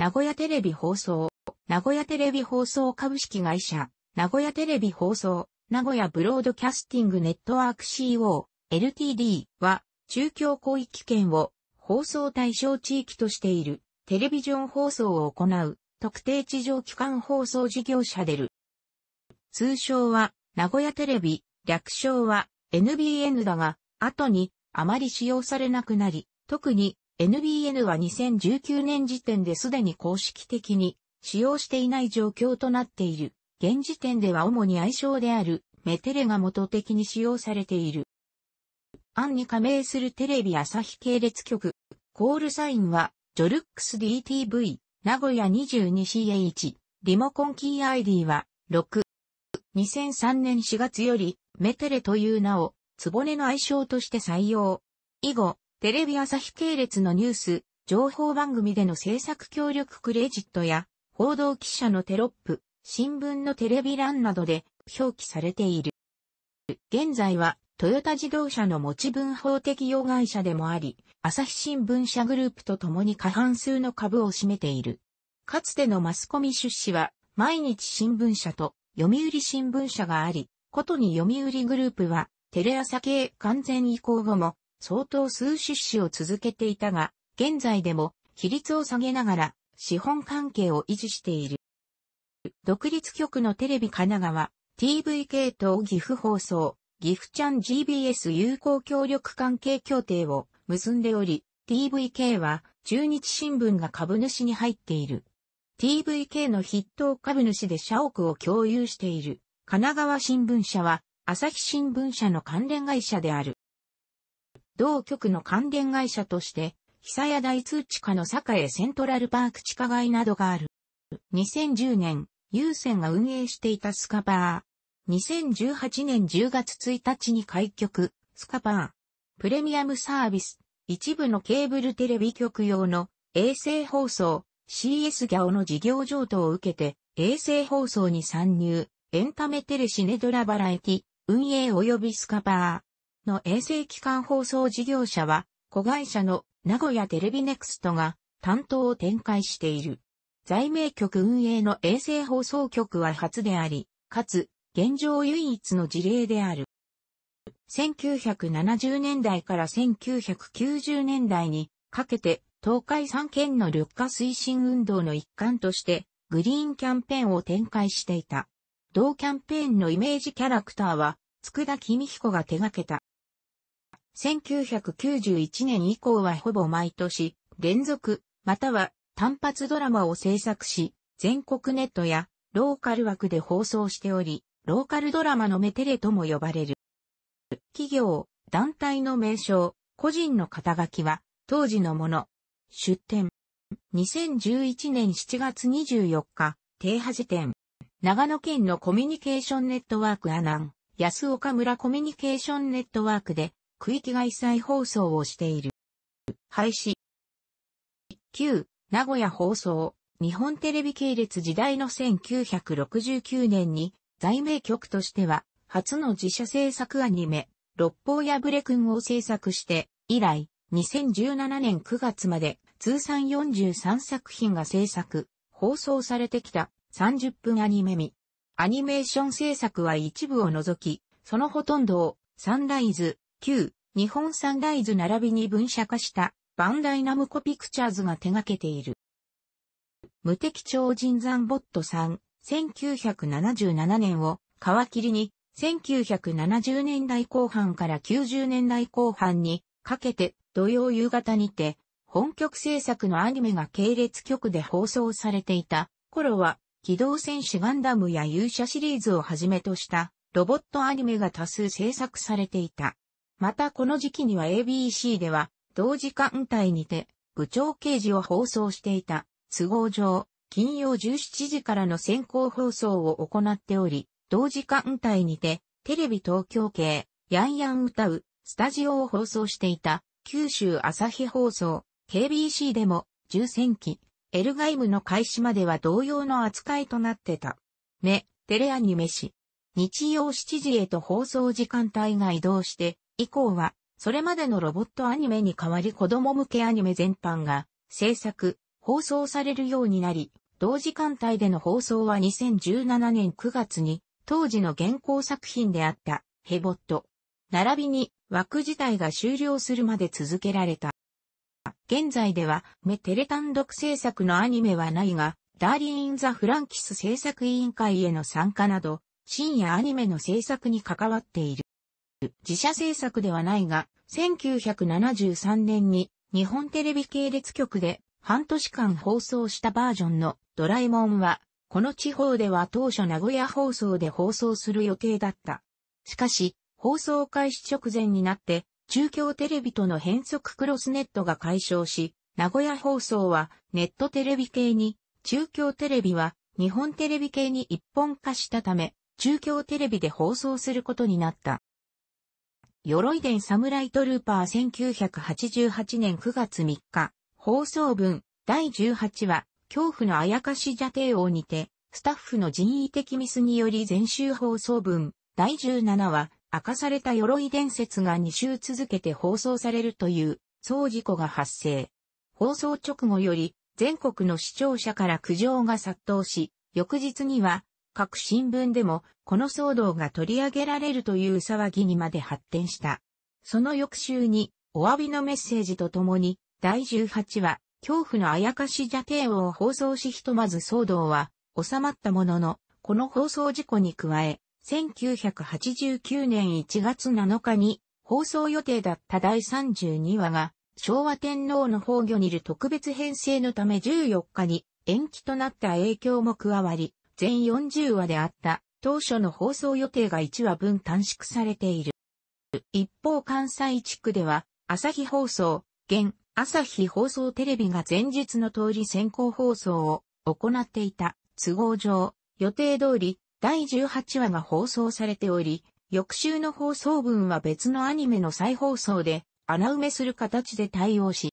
名古屋テレビ放送、名古屋テレビ放送株式会社、名古屋テレビ放送、名古屋ブロードキャスティングネットワーク CO、LTD は、中京広域圏を放送対象地域としている、テレビジョン放送を行う、特定地上機関放送事業者でる。通称は、名古屋テレビ、略称は、NBN だが、後に、あまり使用されなくなり、特に、NBN は2019年時点ですでに公式的に使用していない状況となっている。現時点では主に愛称であるメテレが元的に使用されている。案に加盟するテレビ朝日系列局、コールサインは、ジョルックス DTV、名古屋 22CH、リモコンキー ID は、6。2003年4月より、メテレという名を、つぼねの愛称として採用。以後、テレビ朝日系列のニュース、情報番組での制作協力クレジットや、報道記者のテロップ、新聞のテレビ欄などで表記されている。現在は、トヨタ自動車の持ち分法適用会社でもあり、朝日新聞社グループと共に過半数の株を占めている。かつてのマスコミ出資は、毎日新聞社と読売新聞社があり、ことに読売グループは、テレ朝系完全移行後も、相当数出資を続けていたが、現在でも比率を下げながら資本関係を維持している。独立局のテレビ神奈川、TV k と岐阜放送、岐阜ちゃん GBS 友好協力関係協定を結んでおり、TVK は中日新聞が株主に入っている。TVK の筆頭株主で社屋を共有している。神奈川新聞社は朝日新聞社の関連会社である。同局の関連会社として、久屋大通地下の栄セントラルパーク地下街などがある。2010年、優先が運営していたスカパー。2018年10月1日に開局、スカパー。プレミアムサービス、一部のケーブルテレビ局用の衛星放送、CS ギャオの事業譲渡を受けて、衛星放送に参入、エンタメテレシネドラバラエティ、運営及びスカパー。の衛星機関放送事業者は、子会社の名古屋テレビネクストが担当を展開している。在名局運営の衛星放送局は初であり、かつ、現状唯一の事例である。1970年代から1990年代にかけて、東海3県の緑化推進運動の一環として、グリーンキャンペーンを展開していた。同キャンペーンのイメージキャラクターは、佃君彦が手掛けた。1991年以降はほぼ毎年、連続、または単発ドラマを制作し、全国ネットやローカル枠で放送しており、ローカルドラマのメテレとも呼ばれる。企業、団体の名称、個人の肩書きは当時のもの。出展。2011年7月24日、停波点。長野県のコミュニケーションネットワークアナン、安岡村コミュニケーションネットワークで区域外再放送をしている。廃止。旧、名古屋放送、日本テレビ系列時代の1969年に、在名曲としては、初の自社制作アニメ、六方破れくんを制作して、以来、2017年9月まで、通算43作品が制作、放送されてきた30分アニメ見。アニメーション制作は一部を除き、そのほとんどをサンライズ、旧日本三大図並びに分社化したバンダイナムコピクチャーズが手掛けている。無敵超人山ボットさん、1977年を皮切りに、1970年代後半から90年代後半にかけて土曜夕方にて、本局制作のアニメが系列局で放送されていた頃は、機動戦士ガンダムや勇者シリーズをはじめとしたロボットアニメが多数制作されていた。またこの時期には ABC では、同時間帯にて、部長刑事を放送していた、都合上、金曜17時からの先行放送を行っており、同時間帯にて、テレビ東京系、ヤンヤン歌う、スタジオを放送していた、九州朝日放送、KBC でも、重戦期、エルガイムの開始までは同様の扱いとなってた。め、テレアニメ誌。日曜7時へと放送時間帯が移動して、以降は、それまでのロボットアニメに代わり子供向けアニメ全般が制作、放送されるようになり、同時間帯での放送は2017年9月に当時の現行作品であったヘボット、並びに枠自体が終了するまで続けられた。現在ではメテレ単独制作のアニメはないが、ダーリーン・ザ・フランキス制作委員会への参加など、深夜アニメの制作に関わっている。自社制作ではないが、1973年に日本テレビ系列局で半年間放送したバージョンのドラえもんは、この地方では当初名古屋放送で放送する予定だった。しかし、放送開始直前になって、中京テレビとの変則クロスネットが解消し、名古屋放送はネットテレビ系に、中京テレビは日本テレビ系に一本化したため、中京テレビで放送することになった。鎧伝サムライトルーパー1988年9月3日、放送分、第18話、恐怖のあやかし邪帝王にて、スタッフの人為的ミスにより全集放送分、第17話、明かされた鎧伝説が2週続けて放送されるという、総事故が発生。放送直後より、全国の視聴者から苦情が殺到し、翌日には、各新聞でもこの騒動が取り上げられるという騒ぎにまで発展した。その翌週にお詫びのメッセージとともに第18話恐怖のあやかし邪帝王を放送しひとまず騒動は収まったもののこの放送事故に加え1989年1月7日に放送予定だった第32話が昭和天皇の崩御にいる特別編成のため14日に延期となった影響も加わり、全40話であった、当初の放送予定が1話分短縮されている。一方関西地区では、朝日放送、現、朝日放送テレビが前日の通り先行放送を行っていた都合上、予定通り第18話が放送されており、翌週の放送分は別のアニメの再放送で穴埋めする形で対応し、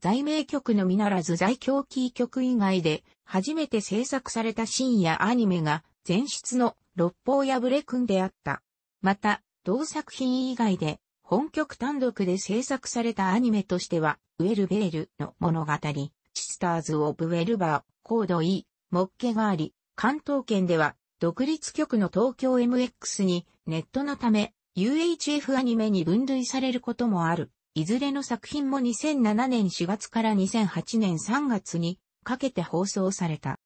在名局のみならず在京キー局以外で初めて制作された深夜アニメが前出の六方破れ君であった。また、同作品以外で本曲単独で制作されたアニメとしては、ウェルベールの物語、シスターズ・オブ・ウェルバー、コードー、モッケがあり、関東圏では独立局の東京 MX にネットのため UHF アニメに分類されることもある。いずれの作品も2007年4月から2008年3月にかけて放送された。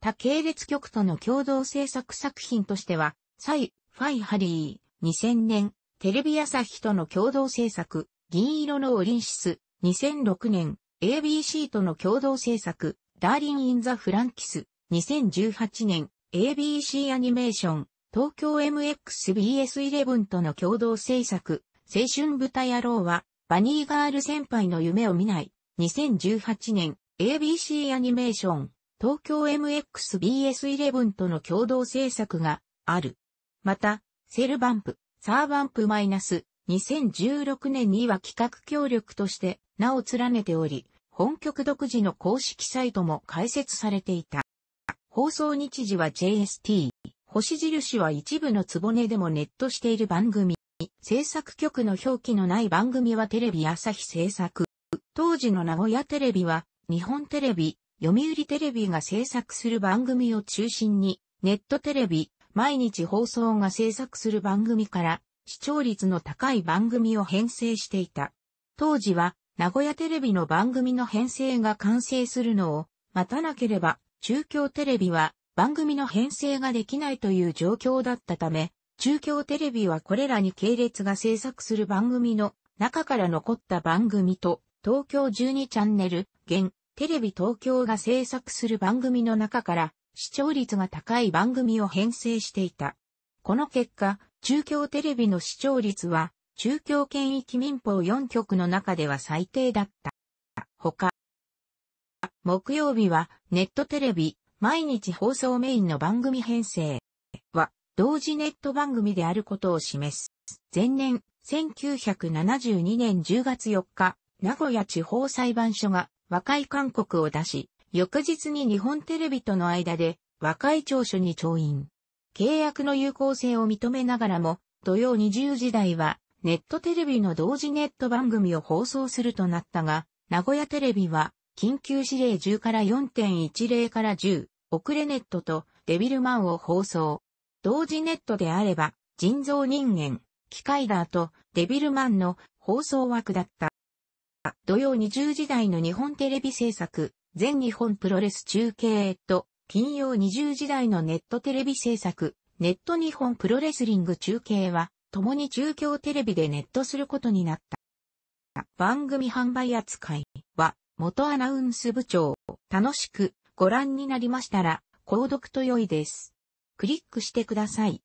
他系列局との共同制作作品としては、サイ・ファイ・ハリー、2000年、テレビ朝日との共同制作、銀色のオリンシス、2006年、ABC との共同制作、ダーリン・イン・ザ・フランキス、2018年、ABC アニメーション、東京 MXBS11 との共同制作、青春豚野郎は、バニーガール先輩の夢を見ない、2018年、ABC アニメーション、東京 MXBS11 との共同制作がある。また、セルバンプ、サーバンプマイナス2016年には企画協力として名を連ねており、本局独自の公式サイトも開設されていた。放送日時は JST。星印は一部のつぼねでもネットしている番組。制作局の表記のない番組はテレビ朝日制作。当時の名古屋テレビは日本テレビ、読売テレビが制作する番組を中心に、ネットテレビ、毎日放送が制作する番組から、視聴率の高い番組を編成していた。当時は、名古屋テレビの番組の編成が完成するのを待たなければ、中京テレビは番組の編成ができないという状況だったため、中京テレビはこれらに系列が制作する番組の中から残った番組と東京12チャンネル、現、テレビ東京が制作する番組の中から、視聴率が高い番組を編成していた。この結果、中京テレビの視聴率は、中京圏域民放4局の中では最低だった。他、木曜日は、ネットテレビ、毎日放送メインの番組編成は、同時ネット番組であることを示す。前年、1972年10月4日、名古屋地方裁判所が和解勧告を出し、翌日に日本テレビとの間で和解調書に調印。契約の有効性を認めながらも、土曜20時台はネットテレビの同時ネット番組を放送するとなったが、名古屋テレビは緊急指令10から4.10から10、遅れネットとデビルマンを放送。同時ネットであれば、人造人間、機械だとデビルマンの放送枠だった。土曜20時台の日本テレビ制作、全日本プロレス中継と、金曜20時台のネットテレビ制作、ネット日本プロレスリング中継は、共に中京テレビでネットすることになった。番組販売扱いは、元アナウンス部長、楽しくご覧になりましたら、購読と良いです。クリックしてください。